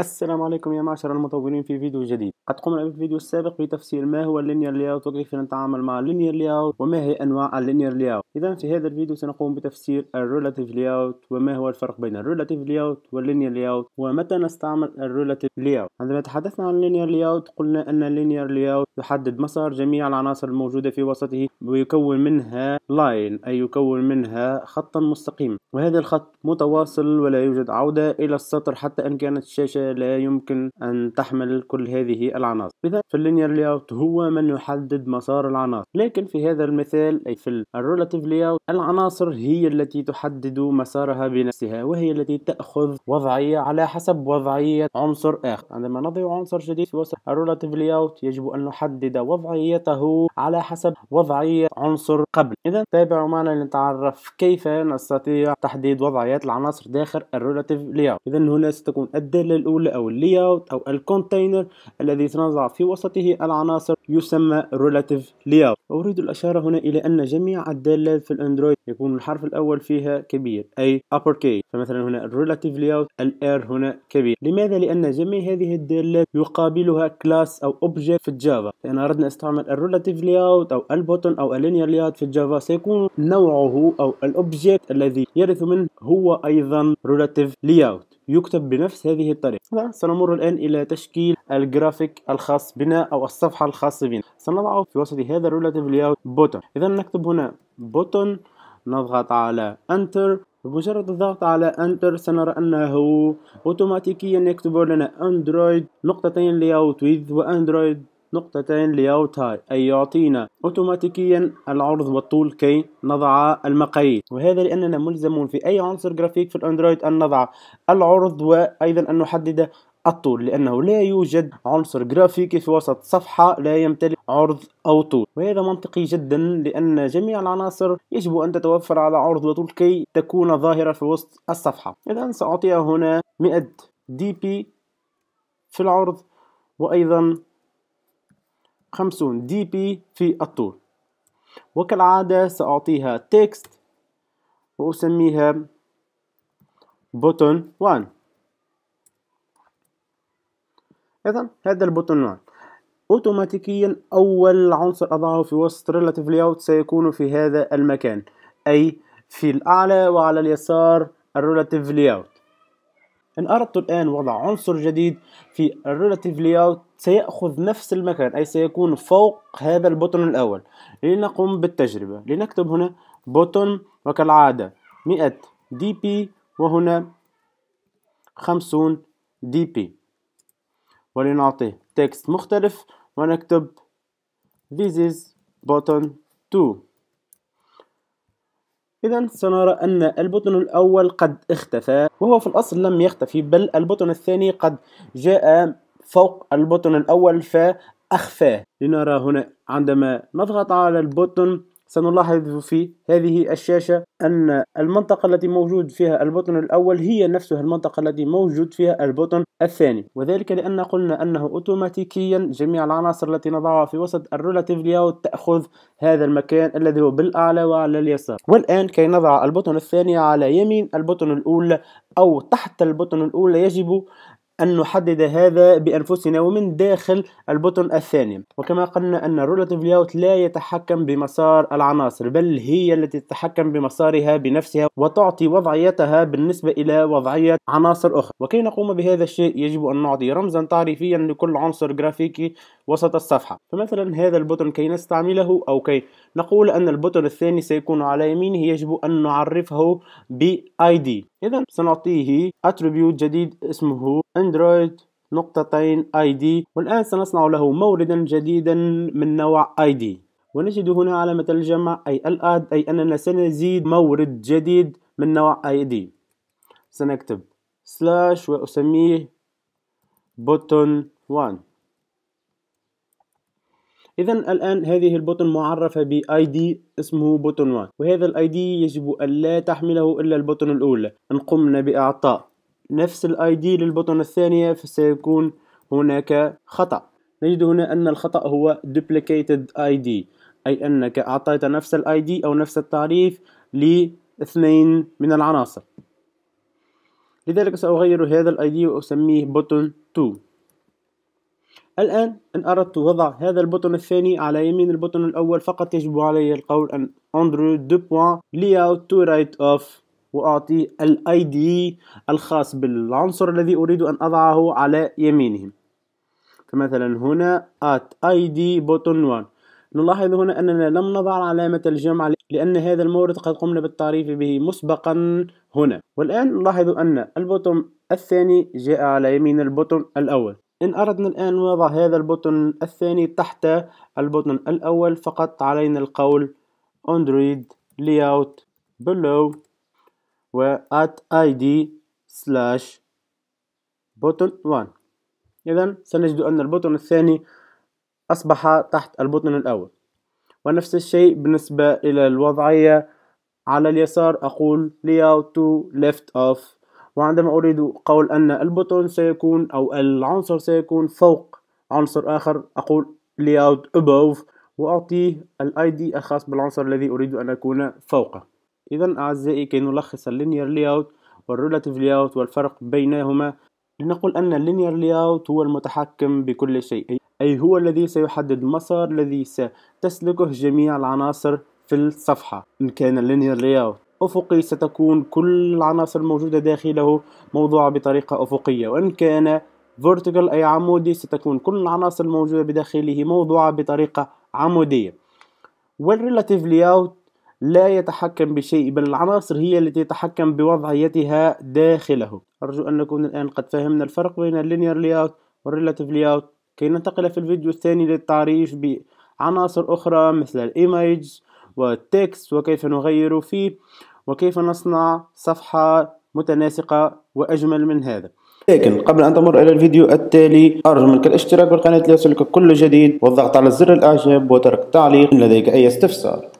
السلام عليكم يا معشر المطورين في فيديو جديد قد قمنا في الفيديو السابق بتفسير ما هو اللينير لاyout وكيف نتعامل مع اللينير layout وما هي انواع اللينير layout اذا في هذا الفيديو سنقوم بتفسير الريلاتيف layout وما هو الفرق بين الريلاتيف layout واللينير layout ومتى نستعمل الريلاتيف layout عندما تحدثنا عن اللينير layout قلنا ان اللينير layout يحدد مسار جميع العناصر الموجوده في وسطه ويكون منها لاين اي يكون منها خطا مستقيما وهذا الخط متواصل ولا يوجد عوده الى السطر حتى ان كانت الشاشه لا يمكن أن تحمل كل هذه العناصر إذا في فاللينير لاyout هو من يحدد مسار العناصر لكن في هذا المثال أي في الريلاتيف لاyout العناصر هي التي تحدد مسارها بنفسها وهي التي تأخذ وضعية على حسب وضعية عنصر آخر عندما نضع عنصر جديد في وسط الريلاتيف لاyout يجب أن نحدد وضعيته على حسب وضعية عنصر قبل إذا تابعوا معنا لنتعرف كيف نستطيع تحديد وضعيات العناصر داخل الريلاتيف لاyout إذا هنا ستكون الدالة الأولى الجولة أو اوت أو الكونتينر الذي تنزع في وسطه العناصر يسمى relative layout أريد الأشارة هنا إلى أن جميع الدالات في الأندرويد يكون الحرف الأول فيها كبير أي uppercase فمثلا هنا relative layout الار هنا كبير لماذا؟ لأن جميع هذه الدالات يقابلها class أو object في الجافا فإن أردنا استعمال الريلاتيف layout أو البوتن أو اللينير layout في الجافا سيكون نوعه أو الاوبجكت الذي يرث منه هو أيضا relative layout يكتب بنفس هذه الطريقة نعم، سنمر الآن إلى تشكيل الجرافيك الخاص بنا أو الصفحة الخاصة بنا سنضعه في وسط هذا الريلاتيف لاyout بوتون إذا نكتب هنا بوتون نضغط على Enter بمجرد الضغط على Enter سنرى أنه أوتوماتيكيا يكتب لنا أندرويد نقطتين layout with وأندرويد نقطتين لياو تاي أي يعطينا أوتوماتيكيا العرض والطول كي نضع المقاييس وهذا لأننا ملزمون في أي عنصر جرافيك في الأندرويد أن نضع العرض وأيضا أن نحدد الطول لأنه لا يوجد عنصر جرافيكي في وسط صفحة لا يمتلك عرض أو طول وهذا منطقي جدا لأن جميع العناصر يجب أن تتوفر على عرض وطول كي تكون ظاهرة في وسط الصفحة إذا سأعطيها هنا 100 دي بي في العرض وأيضا 50 دي بي في الطول وكالعادة سأعطيها text وأسميها button 1 إذا هذا البوتون 1 أوتوماتيكيا أول عنصر أضعه في وسط relative layout سيكون في هذا المكان أي في الأعلى وعلى اليسار relative layout إن أردت الآن وضع عنصر جديد في relative layout سيأخذ نفس المكان أي سيكون فوق هذا البوتون الأول لنقوم بالتجربة لنكتب هنا بوتون وكالعادة 100 دي بي وهنا 50 دي بي ولنعطيه تكست مختلف ونكتب This is button 2 إذا سنرى أن البوتون الأول قد اختفى وهو في الأصل لم يختفي بل البوتون الثاني قد جاء فوق البطن الأول فأخفاه لنرى هنا عندما نضغط على البطن سنلاحظ في هذه الشاشة أن المنطقة التي موجود فيها البطن الأول هي نفسها المنطقة التي موجود فيها البطن الثاني وذلك لأن قلنا أنه أوتوماتيكيا جميع العناصر التي نضعها في وسط الرولاتيف لياوت تأخذ هذا المكان الذي هو بالأعلى وعلى اليسار والآن كي نضع البطن الثاني على يمين البطن الأولى أو تحت البطن الأولى يجب أن نحدد هذا بأنفسنا ومن داخل البطن الثاني وكما قلنا أن الرولاتيف لياوت لا يتحكم بمسار العناصر بل هي التي تتحكم بمسارها بنفسها وتعطي وضعيتها بالنسبة إلى وضعية عناصر أخرى وكي نقوم بهذا الشيء يجب أن نعطي رمزا تعريفيا لكل عنصر جرافيكي وسط الصفحة فمثلا هذا البوتون كي نستعمله أو كي نقول أن البوتون الثاني سيكون على يمينه يجب أن نعرفه ب ID إذا سنعطيه attribute جديد اسمه android نقطتين ID والآن سنصنع له موردا جديدا من نوع ID ونجد هنا علامة الجمع أي الآد أي أننا سنزيد مورد جديد من نوع ID سنكتب سلاش وأسميه بوتون 1 اذا الان هذه البوتن معرفه باي دي اسمه بوتن 1 وهذا الاي دي يجب ان لا تحمله الا البوتن الاولى ان قمنا باعطاء نفس الاي دي للبوتن الثانيه فسيكون هناك خطا نجد هنا ان الخطا هو duplicated id اي انك اعطيت نفس الاي دي او نفس التعريف لاثنين من العناصر لذلك ساغير هذا الاي دي واسميه بوتن 2 الآن إن أردت وضع هذا البطن الثاني على يمين البطن الأول فقط يجب علي القول أن أندرو دو بوان layout to right أوف وأعطي الاي دي الخاص بالعنصر الذي أريد أن أضعه على يمينه فمثلا هنا at id button 1 نلاحظ هنا أننا لم نضع علامة الجمع لأن هذا المورد قد قمنا بالتعريف به مسبقا هنا والآن نلاحظ أن البطن الثاني جاء على يمين البطن الأول إن أردنا الآن وضع هذا البوتون الثاني تحت البوتون الأول فقط علينا القول android layout below و at id slash button 1 إذا سنجد أن البوتون الثاني أصبح تحت البوتون الأول ونفس الشيء بالنسبة إلى الوضعية على اليسار أقول layout to left of وعندما أريد قول أن البوتون سيكون أو العنصر سيكون فوق عنصر آخر أقول layout above وأعطيه الـ ID الخاص بالعنصر الذي أريد أن أكون فوقه إذا أعزائي كي نلخص linear layout relative layout والفرق بينهما لنقول أن linear layout هو المتحكم بكل شيء أي هو الذي سيحدد مسار الذي ستسلكه جميع العناصر في الصفحة إن كان linear layout أفقي ستكون كل العناصر الموجودة داخله موضوعة بطريقة أفقية وإن كان vertical أي عمودي ستكون كل العناصر الموجودة بداخله موضوعة بطريقة عمودية والريلاتيف layout لا يتحكم بشيء بل العناصر هي التي تتحكم بوضعيتها داخله أرجو أن نكون الآن قد فهمنا الفرق بين اللينير layout والريلاتيف layout كي ننتقل في الفيديو الثاني للتعريف بعناصر أخرى مثل الإيميج والتكست وكيف نغير فيه وكيف نصنع صفحة متناسقة وأجمل من هذا لكن آه، قبل أن تمر إلى الفيديو التالي أرجو منك الاشتراك بالقناة ليصلك كل جديد والضغط على زر الإعجاب وترك تعليق إن لديك أي استفسار